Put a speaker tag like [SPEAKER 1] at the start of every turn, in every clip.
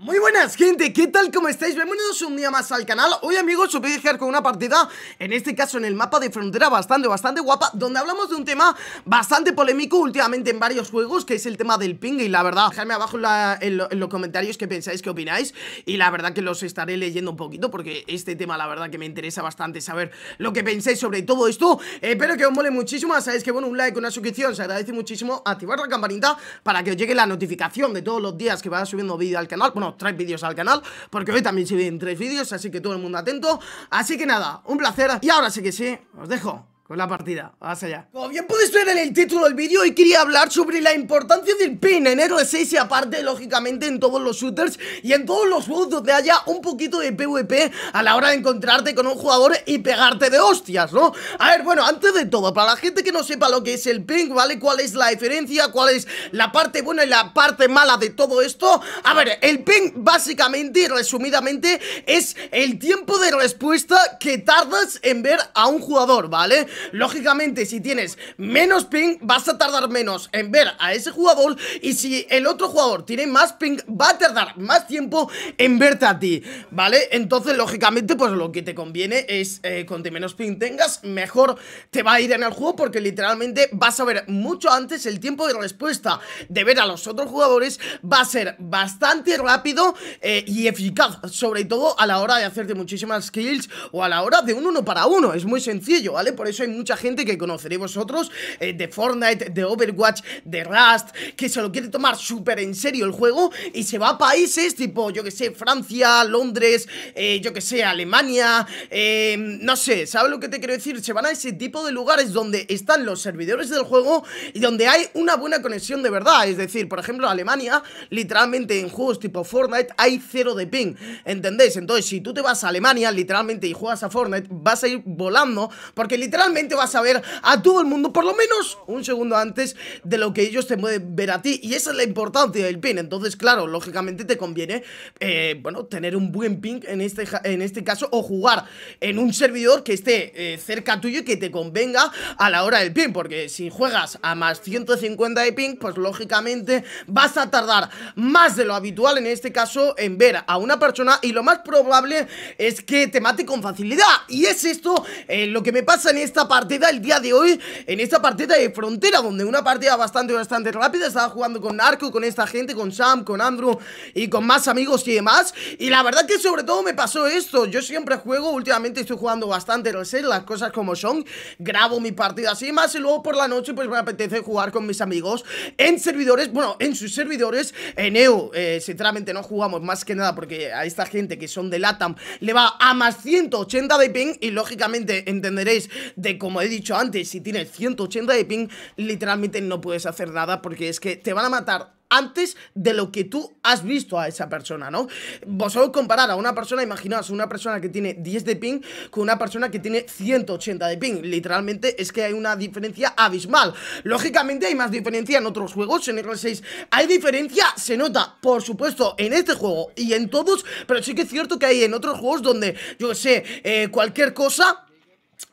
[SPEAKER 1] Muy buenas gente, ¿qué tal? ¿Cómo estáis? Bienvenidos un día más al canal Hoy amigos os voy a dejar con una partida En este caso en el mapa de frontera bastante, bastante guapa Donde hablamos de un tema bastante polémico últimamente en varios juegos Que es el tema del ping y la verdad Dejadme abajo en, los comentarios qué pensáis, qué opináis Y la verdad que los estaré leyendo un poquito Porque este tema la verdad que me interesa bastante saber lo que pensáis sobre todo esto Espero que os mole muchísimo, sabéis que bueno, un like, una suscripción Se agradece muchísimo, activar la campanita Para que os llegue la notificación de todos los días que vaya subiendo vídeo al canal Bueno, trae vídeos al canal, porque hoy también se vienen tres vídeos, así que todo el mundo atento. Así que nada, un placer, y ahora sí que sí, os dejo con la partida. Vas allá. Como bien podéis ver en el título del vídeo, hoy quería hablar sobre la importancia del pin en Hero 6 y aparte, lógicamente, en todos los shooters y en todos los juegos donde haya un poquito de PvP a la hora de encontrarte con un jugador y pegarte de hostias, ¿no? A ver, bueno, antes de todo, para la gente que no sepa lo que es el ping, ¿vale? ¿Cuál es la diferencia? ¿Cuál es la parte buena y la parte mala de todo esto? A ver, el ping básicamente y resumidamente es el tiempo de respuesta que tardas en ver a un jugador, ¿vale? Lógicamente, si tienes menos ping, vas a tardar menos en ver a ese jugador y si el otro jugador tiene más ping, va a tardar más tiempo en verte a ti, ¿vale? Entonces, lógicamente, pues lo que te conviene es, con eh, cuanto menos ping tengas, mejor te va a ir en el juego porque literalmente vas a ver mucho antes el tiempo de respuesta de ver a los otros jugadores va a ser bastante rápido eh, y eficaz, sobre todo a la hora de hacerte muchísimas kills o a la hora de un uno para uno, es muy sencillo, ¿vale? Por eso mucha gente que conoceréis vosotros eh, de Fortnite, de Overwatch, de Rust, que se lo quiere tomar súper en serio el juego y se va a países tipo, yo que sé, Francia, Londres, eh, yo que sé, Alemania, em, no sé, ¿sabes lo que te quiero decir? Se van a ese tipo de lugares donde están los servidores del juego y donde hay una buena conexión de verdad, es decir, por ejemplo, Alemania, literalmente en juegos tipo Fortnite hay cero de ping, ¿entendéis? Entonces, si tú te vas a Alemania, literalmente, y juegas a Fortnite, vas a ir volando, porque literalmente vas a ver a todo el mundo por lo menos un segundo antes de lo que ellos te pueden ver a ti. Y esa es la importancia del pin. Entonces, claro, lógicamente te conviene, eh, bueno, tener un buen ping en este, en este caso o jugar en un servidor que esté eh, cerca tuyo y que te convenga a la hora del ping. Porque si juegas a más 150 de ping, pues lógicamente vas a tardar más de lo habitual en este caso en ver a una persona y lo más probable es que te mate con facilidad. Y es esto eh, lo que me pasa en esta partida el día de hoy En esta partida de frontera Donde una partida bastante, bastante rápida Estaba jugando con Narco, con esta gente, con Sam, con Andrew Y con más amigos y demás Y la verdad que sobre todo me pasó esto Yo siempre juego, últimamente estoy jugando bastante sé, Las cosas como son Grabo mi partida así más Y luego por la noche pues me apetece jugar con mis amigos En servidores, bueno, en sus servidores En EO, eh, sinceramente no jugamos más que nada Porque a esta gente que son de LATAM Le va a más 180 de ping Y lógicamente entenderéis de como he dicho antes, si tienes 180 de ping, literalmente no puedes hacer nada porque es que te van a matar antes de lo que tú has visto a esa persona, ¿no? Vosotros comparar a una persona, imaginaos, una persona que tiene 10 de ping con una persona que tiene 180 de ping. Literalmente es que hay una diferencia abismal. Lógicamente hay más diferencia en otros juegos, en R6 hay diferencia, se nota, por supuesto, en este juego y en todos, pero sí que es cierto que hay en otros juegos donde, yo sé, eh, cualquier cosa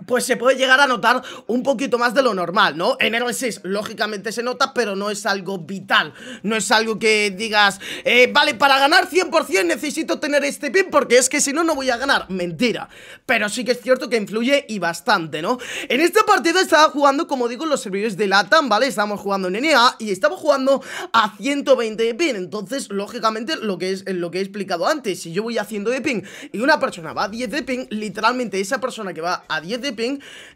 [SPEAKER 1] pues se puede llegar a notar un poquito más de lo normal, ¿no? En el 6 lógicamente se nota, pero no es algo vital, no es algo que digas, eh, vale, para ganar 100% necesito tener este pin porque es que si no, no voy a ganar, mentira, pero sí que es cierto que influye y bastante, ¿no? En este partido estaba jugando, como digo, los servidores de LATAM, ¿vale? Estábamos jugando en NA y estábamos jugando a 120 de pin, entonces, lógicamente, lo que, es, lo que he explicado antes, si yo voy haciendo de pin y una persona va a 10 de pin, literalmente esa persona que va a 10 de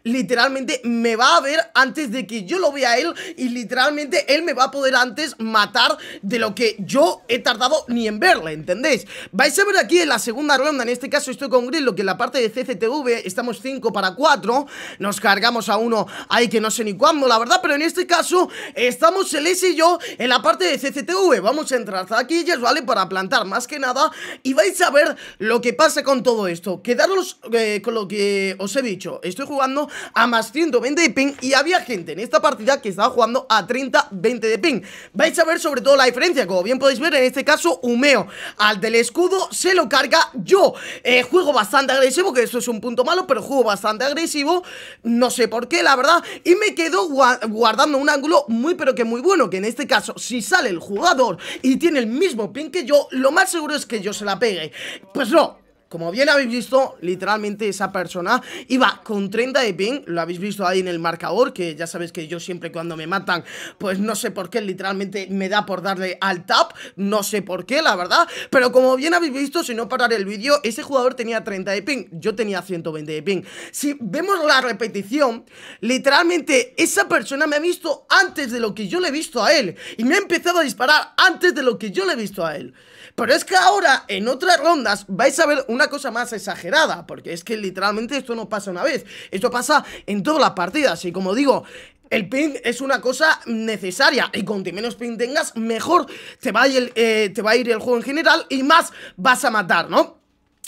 [SPEAKER 1] literalmente me va a ver antes de que yo lo vea a él y literalmente él me va a poder antes matar de lo que yo he tardado ni en verle, ¿entendéis? Vais a ver aquí en la segunda ronda, en este caso estoy con Grillo, que en la parte de CCTV estamos 5 para 4, nos cargamos a uno ahí que no sé ni cuándo, la verdad, pero en este caso estamos el y yo en la parte de CCTV, vamos a entrar aquí ¿vale? Para plantar más que nada y vais a ver lo que pasa con todo esto, quedaros eh, con lo que os he dicho, estoy jugando a más 120 de ping y había gente en esta partida que estaba jugando a 30, 20 de ping Vais a ver sobre todo la diferencia, como bien podéis ver en este caso Humeo al del escudo se lo carga yo eh, Juego bastante agresivo, que eso es un punto malo, pero juego bastante agresivo No sé por qué, la verdad, y me quedo guardando un ángulo muy pero que muy bueno Que en este caso, si sale el jugador y tiene el mismo ping que yo, lo más seguro es que yo se la pegue Pues no, como bien habéis visto, literalmente esa persona iba con 30 de ping, lo habéis visto ahí en el marcador, que ya sabéis que yo siempre cuando me matan, pues no sé por qué, literalmente me da por darle al tap, no sé por qué, la verdad, pero como bien habéis visto, si no parar el vídeo, ese jugador tenía 30 de ping, yo tenía 120 de ping. Si vemos la repetición, literalmente esa persona me ha visto antes de lo que yo le he visto a él, y me ha empezado a disparar antes de lo que yo le he visto a él. Pero es que ahora, en otras rondas, vais a ver una cosa más exagerada, porque es que literalmente esto no pasa una vez, esto pasa en todas las partidas, y como digo, el ping es una cosa necesaria y cuanto menos ping tengas, mejor te va, a ir, eh, te va a ir el juego en general y más vas a matar, ¿no?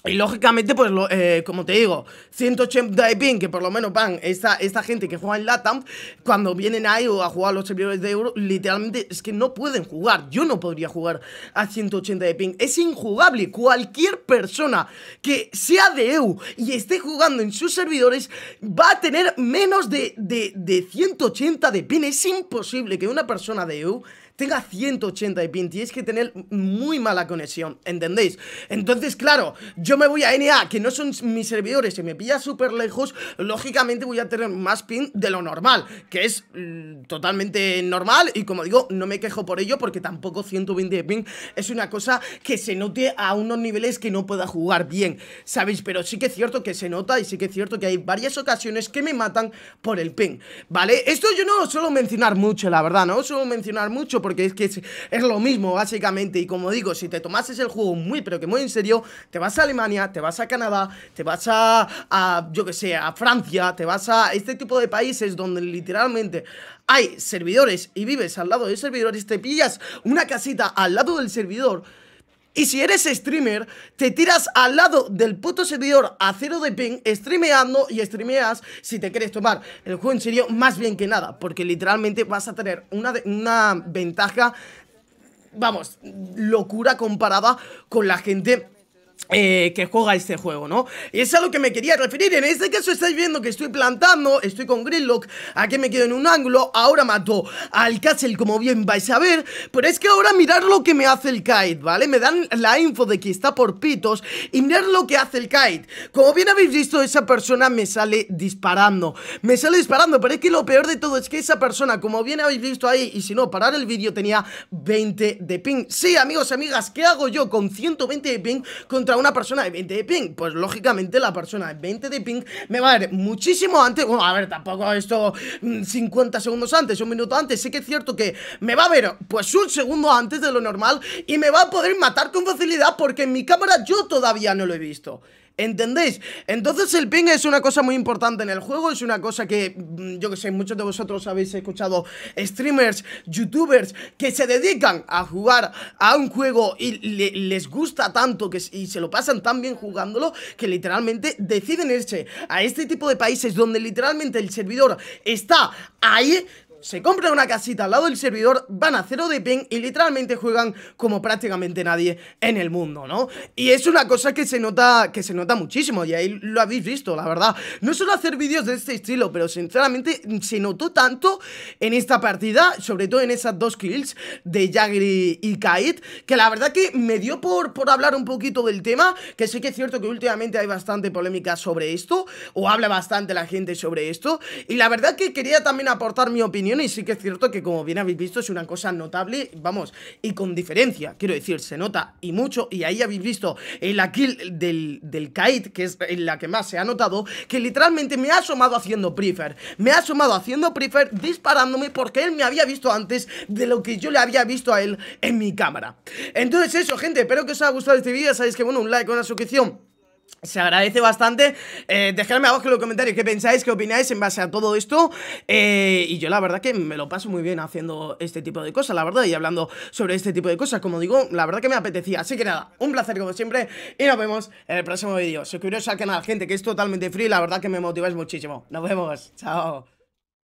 [SPEAKER 1] Y lógicamente, pues, lo, eh, como te digo, 180 de ping, que por lo menos van, esta, gente que juega en Latam, cuando vienen ahí o a jugar a los servidores de euro, literalmente es que no pueden jugar. Yo no podría jugar a 180 de ping. Es injugable. Cualquier persona que sea de EU y esté jugando en sus servidores va a tener menos de, de, de 180 de ping. Es imposible que una persona de EU tenga 180 de pin, tienes que tener muy mala conexión, ¿entendéis? Entonces, claro, yo me voy a NA, que no son mis servidores, y me pilla súper lejos, lógicamente voy a tener más pin de lo normal, que es mm, totalmente normal, y como digo, no me quejo por ello, porque tampoco 120 de pin es una cosa que se note a unos niveles que no pueda jugar bien, ¿sabéis? Pero sí que es cierto que se nota, y sí que es cierto que hay varias ocasiones que me matan por el pin, ¿vale? Esto yo no suelo mencionar mucho, la verdad, no suelo mencionar mucho, porque es que es, lo mismo, básicamente. Y como digo, si te tomases el juego muy, pero que muy en serio, te vas a Alemania, te vas a Canadá, te vas a, a yo que sé, a Francia, te vas a este tipo de países donde literalmente hay servidores y vives al lado de servidores, te pillas una casita al lado del servidor y si eres streamer, te tiras al lado del puto servidor a cero de ping, streameando y streameas si te quieres tomar el juego en serio más bien que nada, porque literalmente vas a tener una, una ventaja, vamos, locura comparada con la gente eh, que juega este juego, ¿no? Y es a lo que me quería referir. En este caso estáis viendo que estoy plantando, estoy con Greenlock, aquí me quedo en un ángulo, ahora mato al Castle como bien vais a ver, pero es que ahora mirar lo que me hace el Kite, ¿vale? Me dan la info de que está por pitos y mirar lo que hace el Kite. Como bien habéis visto, esa persona me sale disparando, me sale disparando, pero es que lo peor de todo es que esa persona, como bien habéis visto ahí, y si no, parar el vídeo tenía 20 de ping. Sí, amigos, amigas, ¿qué hago yo con 120 de ping contra un una persona de 20 de ping? Pues lógicamente la persona de 20 de ping me va a ver muchísimo antes. Bueno, a ver, tampoco esto 50 mm, segundos antes, un minuto antes. Sí que es cierto que me va a ver pues un segundo antes de lo normal y me va a poder matar con facilidad porque en mi cámara yo todavía no lo he visto. ¿Entendéis? Entonces el ping es una cosa muy importante en el juego, es una cosa que, mm, yo que sé, muchos de vosotros habéis escuchado streamers, youtubers que se dedican a jugar a un juego y les gusta tanto que, y se lo pasan tan bien jugándolo que literalmente deciden irse a este tipo de países donde literalmente el servidor está ahí se compran una casita al lado del servidor, van a cero de ping y literalmente juegan como prácticamente nadie en el mundo, ¿no? Y es una cosa que se nota, que se nota muchísimo y ahí lo habéis visto, la verdad. No solo hacer vídeos de este estilo, pero sinceramente se notó tanto en esta partida, sobre todo en esas dos kills de Jagri y Kait. que la verdad que me dio por, por hablar un poquito del tema, que sé que es cierto que últimamente hay bastante polémica sobre esto, o habla bastante la gente sobre esto, y la verdad que quería también aportar mi opinión y sí que es cierto que como bien habéis visto es una cosa notable, vamos, y con diferencia, quiero decir, se nota y mucho y ahí habéis visto el la kill del, del kite, que es en la que más se ha notado, que literalmente me ha asomado haciendo prefer, me ha asomado haciendo prefer disparándome porque él me había visto antes de lo que yo le había visto a él en mi cámara. Entonces eso, gente, espero que os haya gustado este vídeo, sabéis que bueno, un like, una suscripción se agradece bastante. Eh, dejadme abajo en los comentarios qué pensáis, qué opináis en base a todo esto. Eh, y yo la verdad que me lo paso muy bien haciendo este tipo de cosas, la verdad, y hablando sobre este tipo de cosas. Como digo, la verdad que me apetecía. Así que nada, un placer como siempre y nos vemos en el próximo vídeo. Suscribiros al canal, gente, que es totalmente free, la verdad que me motiváis muchísimo. Nos vemos, chao.